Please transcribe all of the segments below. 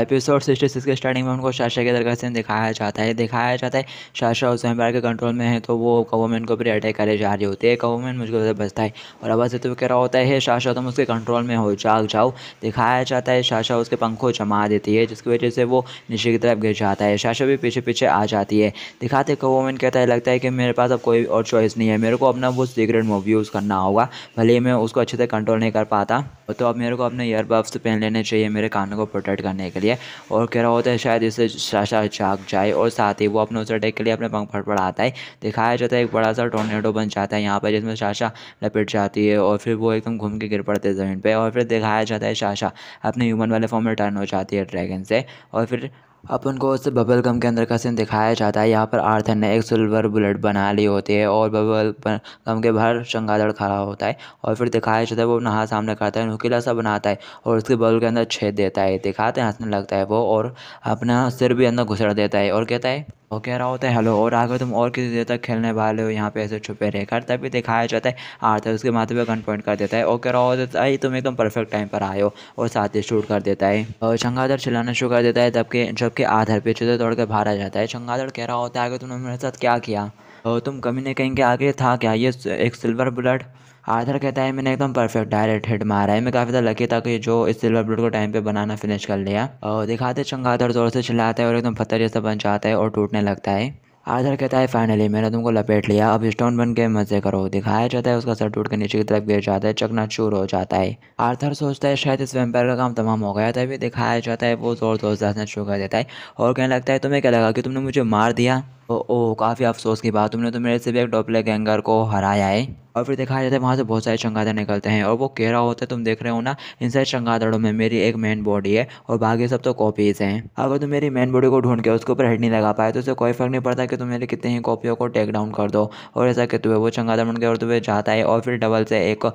episode sixty six के starting में उनको शाशा की दरगाह से दिखाया जाता है दिखाया जाता है शाशा उस एम्पायर के कंट्रोल में है तो वो कवोमैन को भी अटैक करे जा रही होती है कवोमैन मुश्किल से बचता है और अब से तो कह रहा होता है शाशा तुम उसके कंट्रोल में हो जाग जाओ दिखाया जाता है शाशा उसके पंखों जमा देती है जिसकी वजह से वो नीचे की तरफ गिर जाता है शाशा भी पीछे पीछे आ जाती है दिखाते कवोमैन कहता है लगता है कि मेरे पास अब कोई और चॉइस नहीं है मेरे को अपना वो सीक्रेट मूव यूज़ करना होगा भले ही मैं उसको अच्छे से कंट्रोल नहीं कर पाता तो अब मेरे को अपने ईयरबड्स तो पहन लेने चाहिए मेरे कानों को प्रोटेक्ट करने के लिए और कह रहा होता है शायद इससे शाशा जाग जाए और साथ ही वो अपने उस अटैक के लिए अपने पंख फट पड़ाता है दिखाया जाता है एक बड़ा सा टोर्नेडो बन जाता है यहाँ पर जिसमें शाशा लपेट जाती है और फिर वो एकदम घूम के गिर पड़ते हैं ज़मीन पर और फिर दिखाया जाता है शाशा अपने ह्यूमन वाले फॉर्म में टर्न हो जाती है ड्रैगन से और फिर अपन को उस बबल गम के अंदर का सीन दिखाया जाता है यहाँ पर आर्थर ने एक सिल्वर बुलेट बना ली होती है और बबल गम के बाहर चमगादड़ खड़ा होता है और फिर दिखाया जाता है वो नहा सामने करता है नुकीला सा बनाता है और उसके बबल के अंदर छेद देता है दिखाते हैं हंसने लगता है वो और अपना सिर भी अंदर घुसड़ देता है और कहता है वो कह रहा होता है हेलो और आगे तुम और किसी देर तक खेलने वाले हो यहाँ पे ऐसे छुपे रहकर तभी दिखाया जाता है आर्थर उसके माथे पे गन पॉइंट कर देता है और कह रहा होता है तुम एकदम परफेक्ट टाइम पर आए हो और साथ ही शूट कर देता है और चंगाधर चिल्लाना शुरू कर देता है जबकि जबकि आधर पे से दौड़ कर बाहर आ जाता है चंगाधर कह रहा होता है आगे तुमने मेरे साथ क्या किया और तुम कमी ने कहेंगे आगे था क्या ये एक सिल्वर बुलेट आर्थर कहता है मैंने एकदम परफेक्ट डायरेक्ट हिट मारा है मैं काफ़ी ज़्यादा लकी था कि जो इस सिल्वर ब्लेड को टाइम पे बनाना फिनिश कर लिया और दिखाते चंगादड़ ज़ोर से चिल्लाता है और एकदम पत्थर जैसा बन जाता है और टूटने लगता है आर्थर कहता है फाइनली मैंने तुमको लपेट लिया अब स्टोन बन के मजे करो दिखाया जाता है उसका सर टूट के नीचे की तरफ गिर जाता है चकना चूर हो जाता है आर्थर सोचता है शायद इस वेम्पायर का काम तमाम हो गया था भी दिखाया जाता है वो जोर जोर से हंसना शुरू कर देता है और कहने लगता है तुम्हें क्या लगा कि तुमने मुझे मार दिया ओ, ओ काफ़ी अफसोस की बात तुमने तो मेरे से भी एक डोपले गैंगर को हराया है और फिर देखा जाता है वहाँ से बहुत सारे चमगादड़ निकलते हैं और वो कह रहा होता है तुम देख रहे हो ना इन सारे चमगादड़ों में मेरी एक मेन बॉडी है और बाकी सब तो कॉपीज़ हैं अगर तुम मेरी मेन बॉडी को ढूंढ के उसके ऊपर हेड नहीं लगा पाए तो उसे कोई फ़र्क नहीं पड़ता कि तुम मेरे कितने ही कॉपियों को टेक डाउन कर दो और ऐसा कि तुम्हें वो चमगादड़ बन के और तुम्हें जाता है और फिर डबल से एक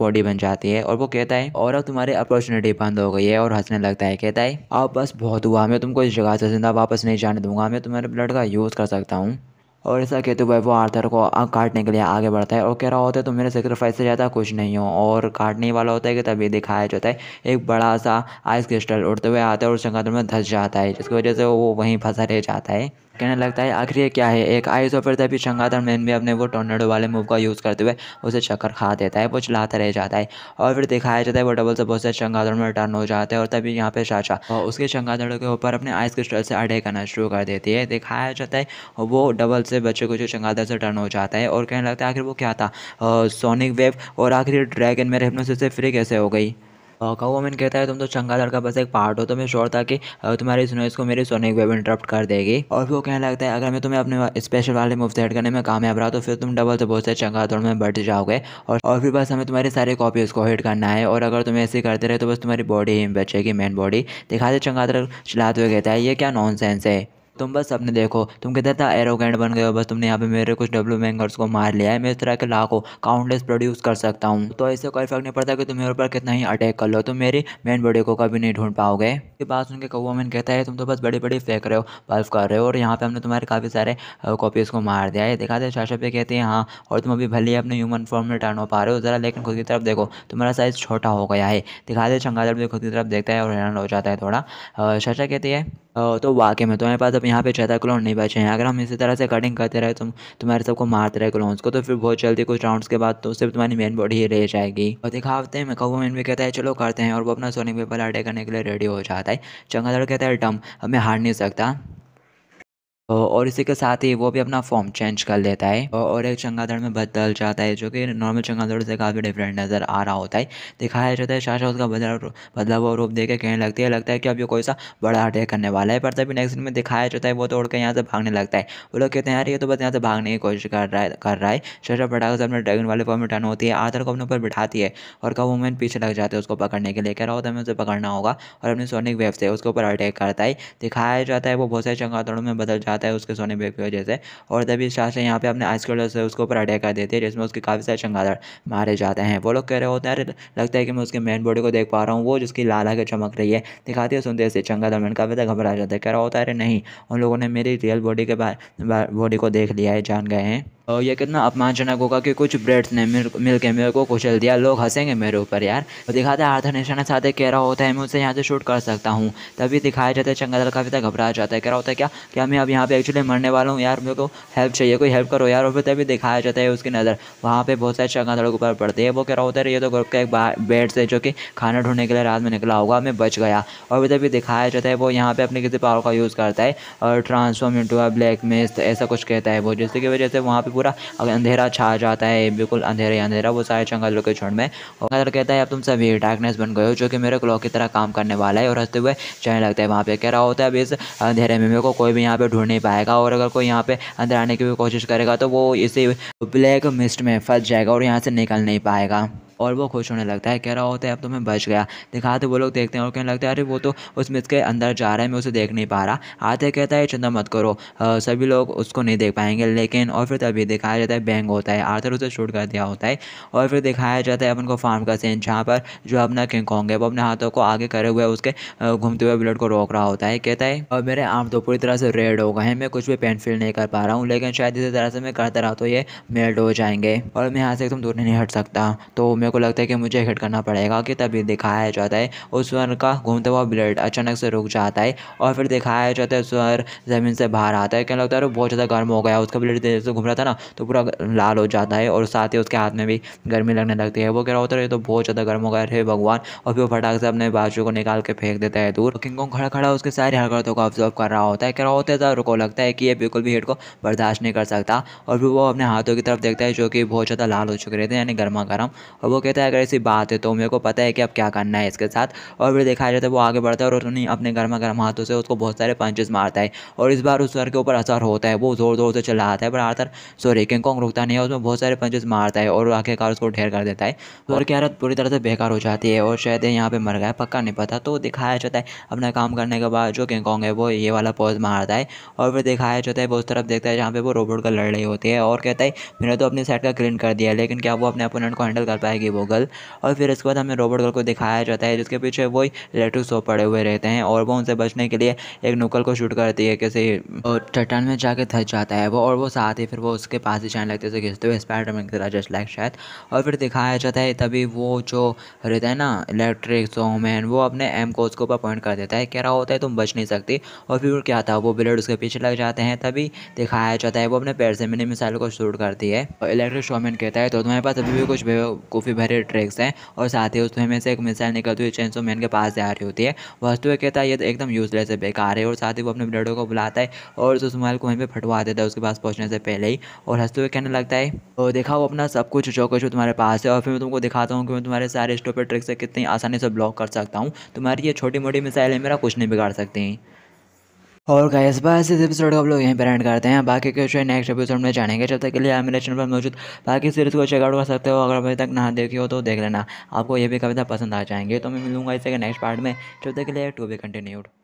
बॉडी बन जाती है और वो कहता है और अब तुम्हारी अपॉर्चुनिटी बंद हो गई है और हंसने लगता है कहता है अब बस बहुत हुआ मैं तुमको इस जगह से जिंदा वापस नहीं जाने दूंगा मैं तुम्हारे ब्लड का यूज़ कर सकता हूँ और ऐसा कहते हुए वो आर्थर को काटने के लिए आगे बढ़ता है और कह रहा होता है तो मेरे सेक्रीफाइस से ज़्यादा कुछ नहीं हो और काटने वाला होता है कि तभी दिखाया जाता है एक बड़ा सा आइस क्रिस्टल उड़ते हुए आता है और शंकातुर में धस जाता है जिसकी वजह से वो वहीं फंसा रह जाता है कहने लगता है आखिर ये क्या है एक आइस और तो फिर तभी शंगाधर मैन भी अपने वो टोर्नेडो वाले मूव का यूज़ करते हुए उसे चक्कर खा देता है वो चलाता रह जाता है और फिर दिखाया जाता है वो डबल से बहुत से शंगाधर में टर्न हो जाता है और तभी यहाँ पे चाचा उसके शंगाधर के ऊपर अपने आइस क्रिस्टल से अटैक करना शुरू कर देती है दिखाया जाता है वो डबल से बच्चे को जो दर से टर्न हो जाता है और कहने लगता है आखिर वो क्या था सोनिक वेव और आखिर ड्रैगन मेरे हिप्नोसिस से फ्री कैसे हो गई वोमेन कहता है तुम तो चंगा लड़का बस एक पार्ट हो तो मैं श्योर था कि तुम्हारी इस नॉइस को मेरे सोनिक वेब इंटरप्ट कर देगी और वो कहने लगता है अगर मैं तुम्हें अपने स्पेशल वाले मूव सेट करने में कामयाब रहा तो फिर तुम डबल से तो बहुत से चंगा दौड़ में बढ़ जाओगे और और फिर बस हमें तुम्हारी सारी कॉपीज़ को हिट करना है और अगर तुम ऐसे करते रहे तो बस तुम्हारी बॉडी ही बचेगी मेन बॉडी दिखाते चंगा दर चलाते हुए कहता है ये क्या नॉन है तुम बस अपने देखो तुम कितना था एरोगेंट बन गए हो बस तुमने यहाँ पे मेरे कुछ मैंगर्स को मार लिया है मैं इस तरह के लाखों काउंटलेस प्रोड्यूस कर सकता हूँ तो ऐसे कोई फर्क नहीं पड़ता कि तुम मेरे ऊपर कितना ही अटैक कर लो तुम मेरी मेन बॉडी को कभी नहीं ढूंढ पाओगे उसके बात उनके के कौवा मैन कहता है तुम तो बस बड़ी बड़ी फेंक रहे हो बल्फ कर रहे हो और यहाँ पर हमने तुम्हारे काफ़ी सारे कॉपीज़ को मार दिया है दिखाते शाशा पे कहते हैं हाँ और तुम अभी भले ही अपने ह्यूमन फॉर्म में टर्न हो पा रहे हो ज़रा लेकिन खुद की तरफ देखो तुम्हारा साइज़ छोटा हो गया है दिखाते शंगादड़ भी खुद की तरफ देखता है और हैरान हो जाता है थोड़ा शाशा कहती है तो वाकई में तुम्हारे पास अब यहाँ पे ज्यादा क्लोन नहीं बचे हैं अगर हम इसी तरह से कटिंग करते रहे तुम तुम्हारे सबको मारते रहे क्लोन्स को तो फिर बहुत जल्दी कुछ राउंड्स के बाद तो सिर्फ तुम्हारी मेन बॉडी ही रह जाएगी और दिखाते हैं कौवा मैन भी कहता है चलो करते हैं और वो अपना सोनिक पेपर अटैक करने के लिए रेडी हो जाता है चंगादड़ कहता है डम अब मैं हार नहीं सकता और इसी के साथ ही वो भी अपना फॉर्म चेंज कर लेता है और एक चंगाधड़ में बदल जाता है जो कि नॉर्मल चंगाधड़ से काफ़ी डिफरेंट नज़र आ रहा होता है दिखाया जाता है शाशा उसका बदलाव बदला हुआ रूप देकर कहने लगती है लगता है कि अब ये कोई सा बड़ा अटैक करने वाला है पर तभी नेक्स्ट में दिखाया जाता है वो तोड़ के यहाँ से भागने लगता है वो लोग कहते हैं यार ये तो बस यहाँ से भागने की कोशिश कर रहा है कर रहा है शाशा पटाखा से अपने ड्रैगन वाले फॉर्म में होती है आधर को अपने ऊपर बिठाती है और कब वोमेन पीछे लग जाते हैं उसको पकड़ने के लिए कह रहा होता है हमें उसे पकड़ना होगा और अपनी सोनिक वेब से उसके ऊपर अटैक करता है दिखाया जाता है वो बहुत सारे चंगाधड़ों में बदल जाता आता है उसके सोने बैग की वजह से और तभी से यहाँ पे अपने आइस कलर से उसके ऊपर अटैक कर देती है जिसमें उसके काफ़ी सारे चंगादड़ मारे जाते हैं वो लोग कह रहे होते हैं अरे लगता है कि मैं उसके मेन बॉडी को देख पा रहा हूँ वो जिसकी लाल आगे चमक रही है दिखाती है सुनते से चंगादड़ मैन काफ़ी ज़्यादा घबरा जाता है कह रहा होता है अरे नहीं उन लोगों ने मेरी रियल बॉडी के बॉडी को देख लिया है जान गए हैं और ये कितना अपमानजनक होगा कि कुछ ब्रेड्स ने मिल मिल के मेरे को कुचल दिया लोग हंसेंगे मेरे ऊपर यार तो दिखाते हैं आर्थर निशाना साथ कह रहा होता है मैं उसे यहाँ से शूट कर सकता हूँ तभी दिखाया जाता है चंगादड़ काफ़ी ज़्यादा घबरा जाता है कह रहा होता है क्या क्या मैं अब यहाँ यहाँ पे एक्चुअली मरने वाला हूँ यार मेरे को हेल्प चाहिए कोई हेल्प करो यार और फिर तभी दिखाया जाता है उसकी नज़र वहाँ पर बहुत सारे चंगा सड़क ऊपर पड़ती है वो कह रहा होता है ये तो घर का एक बेड से जो कि खाना ढूंढने के लिए रात में निकला होगा मैं बच गया और फिर तभी दिखाया जाता है वो यहाँ पर अपने किसी पावर का यूज़ करता है और transform into a black mist ऐसा कुछ कहता है वो जिसकी वजह से वहाँ पर पूरा अंधेरा छा जाता है बिल्कुल अंधेरा ही अंधेरा वो सारे चंगादड़ के छोड़ में और कहता है अब तुम सभी डार्कनेस बन गए हो जो कि मेरे क्लॉक की तरह काम करने वाला है और हंसते हुए चलने लगता है वहाँ पर कह रहा होता है अब इस अंधेरे में मेरे को कोई भी यहाँ पर ढूंढ नहीं पाएगा और अगर कोई यहाँ पे अंदर आने की भी कोशिश करेगा तो वो इसी ब्लैक मिस्ट में फंस जाएगा और यहाँ से निकल नहीं पाएगा और वो खुश होने लगता है कह रहा होता है अब तो मैं बच गया दिखाते वो लोग देखते हैं और कहने लगता है अरे वो तो उस मिस के अंदर जा रहा है मैं उसे देख नहीं पा रहा आते कहता है चिंता मत करो सभी लोग उसको नहीं देख पाएंगे लेकिन और फिर तभी दिखाया जाता है बैंग होता है आर्थर उसे शूट कर दिया होता है और फिर दिखाया जाता है अपन को फार्म का सीन जहाँ पर जो अपना किंग कॉन्ग है वो अपने हाथों को आगे करे हुए उसके घूमते हुए ब्लड को रोक रहा होता है कहता है और मेरे आम तो पूरी तरह से रेड हो गए हैं मैं कुछ भी पेन फील नहीं कर पा रहा हूँ लेकिन शायद इसी तरह से मैं करता रहा तो ये मेल्ट हो जाएंगे और मैं यहाँ से एकदम दूर नहीं हट सकता तो मैं मेरे को लगता है कि मुझे हिट करना पड़ेगा कि तभी दिखाया जाता है उस स्वर का घूमता हुआ ब्लड अचानक से रुक जाता है और फिर दिखाया जाता है स्वर ज़मीन से बाहर आता है क्या लगता है बहुत ज़्यादा गर्म हो गया उसका ब्लड देर से घूम रहा था ना तो पूरा लाल हो जाता है और साथ ही उसके हाथ में भी गर्मी लगने लगती है वो कह रहा होता है तो बहुत ज़्यादा गर्म हो गया है भगवान और फिर वो फटाक से अपने बाजू को निकाल के फेंक देता है दूर किंग खड़ा खड़ा उसके सारी हरकतों को ऑब्जर्व कर रहा होता है कह रहा होता है रुको लगता है कि ये बिल्कुल भी हिट को बर्दाश्त नहीं कर सकता और फिर वो अपने हाथों की तरफ देखता है जो कि बहुत ज़्यादा लाल हो चुके रहते हैं यानी गर्मा गर्म और वो कहता है अगर ऐसी बात है तो मेरे को पता है कि अब क्या करना है इसके साथ और फिर देखा जाता है वो आगे बढ़ता है और उन्हें अपने गर्मा गर्म हाथों से उसको बहुत सारे पंचेज मारता है और इस बार उस सर के ऊपर असर होता है वो ज़ोर ज़ोर से चला आता है पर आर्थर सॉरी किंग कॉन्ग रुकता नहीं है उसमें बहुत सारे पंचेज मारता है और आखिरकार उसको ढेर कर देता है और रत पूरी तरह से बेकार हो जाती है और शायद यहाँ पर मर गया पक्का नहीं पता तो दिखाया जाता है अपना काम करने के बाद जो किंग कॉन्ग है वो ये वाला पोज मारता है और फिर दिखाया जाता है वो उस तरफ देखता है जहाँ पर वो रोबोट का लड़ रही होती है और कहता है मैंने तो अपनी साइड का क्लीन कर दिया लेकिन क्या वो अपने अपोनेंट को हैंडल कर पाएगी जाएगी वो गर्ल और फिर इसके बाद हमें रोबोट गर्ल को दिखाया जाता है जिसके पीछे वही लेटूस सो पड़े हुए रहते हैं और वो उनसे बचने के लिए एक नुकल को शूट करती है किसी और चट्टान में जाके थक जाता है वो और वो साथ ही फिर वो उसके पास ही जाने लगते हैं घिसते हुए स्पाइडरमैन की तरह जस्ट लाइक शायद और फिर दिखाया जाता है तभी वो जो रहता है ना इलेक्ट्रिक सोमैन वो अपने एम को उसके ऊपर पॉइंट कर देता है कह रहा होता है तुम बच नहीं सकती और फिर क्या था वो बुलेट उसके पीछे लग जाते हैं तभी दिखाया जाता है वो अपने पैर से मिनी मिसाइल को शूट करती है और इलेक्ट्रिक शोमैन कहता है तो तुम्हारे पास अभी भी कुछ बेवकूफ़ी काफ़ी भरे ट्रैक्स हैं और साथ ही उसमें में से एक मिसाइल निकलती हुई चेंसो मैन के पास जा रही होती है वस्तु कहता है ये तो एकदम यूजलेस है बेकार है और साथ ही वो अपने ब्लडों को बुलाता है और उस मोबाइल को वहीं पर फटवा देता है उसके पास पहुँचने से पहले ही और हंसते हुए कहने लगता है और देखा वो अपना सब कुछ जो कुछ तुम्हारे पास है और फिर मैं तुमको दिखाता हूँ कि मैं तुम्हारे सारे स्टोपे ट्रिक्स से कितनी आसानी से ब्लॉक कर सकता हूँ तुम्हारी ये छोटी मोटी मिसाइलें मेरा कुछ नहीं बिगाड़ सकती और गाइस बस इस एपिसोड को हम लोग यहीं पर एंड करते हैं बाकी क्वेश्चन नेक्स्ट एपिसोड में जानेंगे जब तक के लिए आप मेरे चैनल पर मौजूद बाकी सीरीज़ को चेकआउट कर सकते हो अगर अभी तक ना देखी हो तो देख लेना आपको ये भी कविता पसंद आ जाएंगे तो मैं मिलूंगा इसके नेक्स्ट पार्ट में जब तक के लिए टू बी कंटिन्यूड